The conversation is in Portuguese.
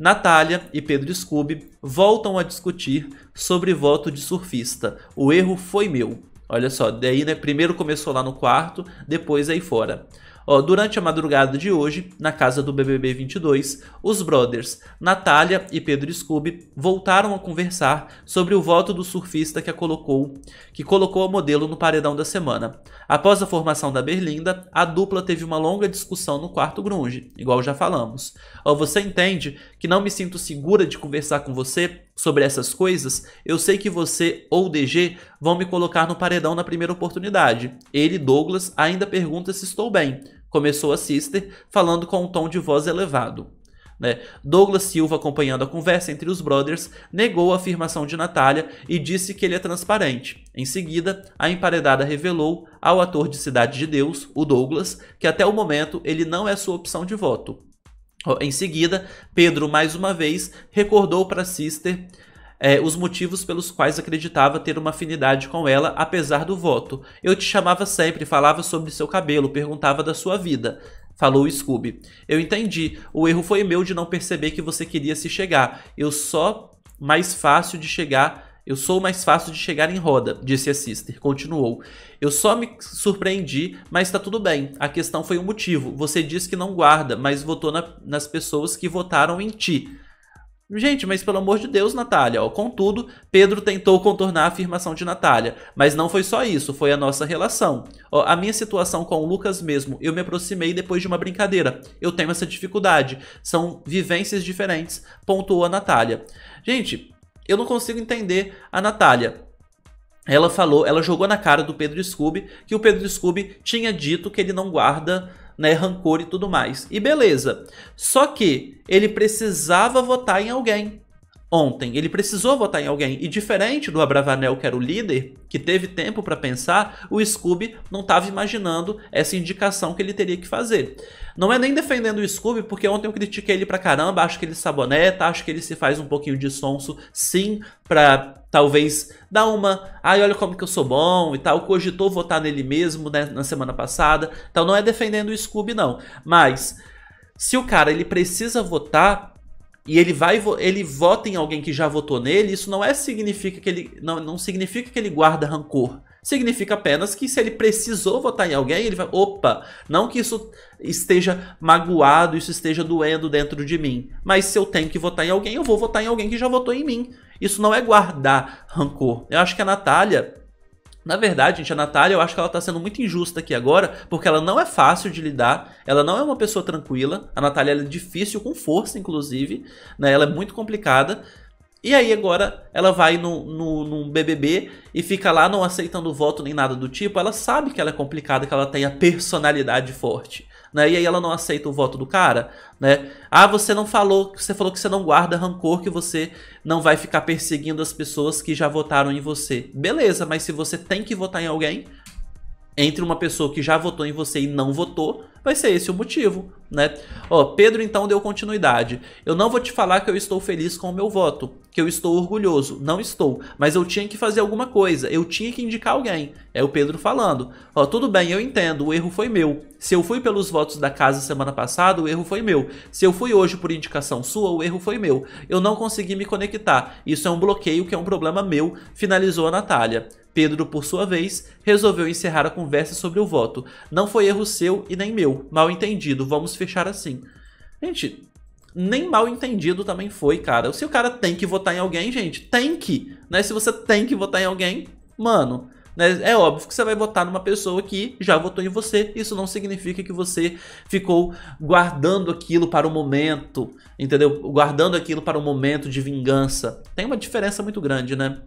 Natália e Pedro Scooby voltam a discutir sobre voto de surfista. O erro foi meu. Olha só, daí né, primeiro começou lá no quarto, depois aí fora. Ó, durante a madrugada de hoje, na casa do BBB 22, os brothers Natália e Pedro Scooby voltaram a conversar sobre o voto do surfista que a colocou, que colocou a modelo no paredão da semana. Após a formação da Berlinda, a dupla teve uma longa discussão no quarto grunge, igual já falamos. Ó, você entende que não me sinto segura de conversar com você sobre essas coisas? Eu sei que você ou DG vão me colocar no paredão na primeira oportunidade. Ele, Douglas, ainda pergunta se estou bem começou a Sister, falando com um tom de voz elevado. Né? Douglas Silva, acompanhando a conversa entre os brothers, negou a afirmação de Natália e disse que ele é transparente. Em seguida, a emparedada revelou ao ator de Cidade de Deus, o Douglas, que até o momento ele não é sua opção de voto. Em seguida, Pedro mais uma vez recordou para Sister é, os motivos pelos quais acreditava ter uma afinidade com ela, apesar do voto. Eu te chamava sempre, falava sobre seu cabelo, perguntava da sua vida falou Scooby. Eu entendi. O erro foi meu de não perceber que você queria se chegar. Eu só mais fácil de chegar. Eu sou mais fácil de chegar em roda, disse a Sister. Continuou. Eu só me surpreendi, mas está tudo bem. A questão foi o um motivo. Você diz que não guarda, mas votou na, nas pessoas que votaram em ti. Gente, mas pelo amor de Deus, Natália. Ó, contudo, Pedro tentou contornar a afirmação de Natália. Mas não foi só isso, foi a nossa relação. Ó, a minha situação com o Lucas mesmo, eu me aproximei depois de uma brincadeira. Eu tenho essa dificuldade. São vivências diferentes, pontuou a Natália. Gente, eu não consigo entender a Natália. Ela falou, ela jogou na cara do Pedro Scooby que o Pedro Scooby tinha dito que ele não guarda né, rancor e tudo mais. E beleza. Só que ele precisava votar em alguém ontem. Ele precisou votar em alguém. E diferente do Abravanel, que era o líder, que teve tempo para pensar, o Scooby não estava imaginando essa indicação que ele teria que fazer. Não é nem defendendo o Scooby, porque ontem eu critiquei ele pra caramba, acho que ele saboneta, acho que ele se faz um pouquinho de sonso, sim, pra talvez dar uma, ai, olha como que eu sou bom e tal, cogitou votar nele mesmo né, na semana passada. Então não é defendendo o Scooby, não. Mas, se o cara ele precisa votar, e ele vai ele vota em alguém que já votou nele, isso não é significa que ele não, não significa que ele guarda rancor. Significa apenas que se ele precisou votar em alguém, ele vai, opa, não que isso esteja magoado, isso esteja doendo dentro de mim, mas se eu tenho que votar em alguém, eu vou votar em alguém que já votou em mim. Isso não é guardar rancor. Eu acho que a Natália na verdade, gente, a Natália, eu acho que ela tá sendo muito injusta aqui agora, porque ela não é fácil de lidar, ela não é uma pessoa tranquila, a Natália é difícil, com força, inclusive, né? Ela é muito complicada. E aí agora ela vai no, no, num BBB e fica lá não aceitando voto nem nada do tipo, ela sabe que ela é complicada, que ela tem a personalidade forte né? E aí ela não aceita o voto do cara, né? Ah, você não falou, você falou que você não guarda rancor, que você não vai ficar perseguindo as pessoas que já votaram em você. Beleza, mas se você tem que votar em alguém, entre uma pessoa que já votou em você e não votou, vai ser esse o motivo, né? Ó, Pedro então deu continuidade. Eu não vou te falar que eu estou feliz com o meu voto, que eu estou orgulhoso, não estou, mas eu tinha que fazer alguma coisa, eu tinha que indicar alguém. É o Pedro falando. Ó, tudo bem, eu entendo, o erro foi meu. Se eu fui pelos votos da casa semana passada, o erro foi meu. Se eu fui hoje por indicação sua, o erro foi meu. Eu não consegui me conectar. Isso é um bloqueio que é um problema meu, finalizou a Natália. Pedro, por sua vez, resolveu encerrar a conversa sobre o voto. Não foi erro seu e nem meu. Mal entendido, vamos fechar assim. Gente, nem mal entendido também foi, cara. Se o cara tem que votar em alguém, gente, tem que. Né? Se você tem que votar em alguém, mano, né? é óbvio que você vai votar numa pessoa que já votou em você. Isso não significa que você ficou guardando aquilo para o momento, entendeu? Guardando aquilo para o momento de vingança. Tem uma diferença muito grande, né?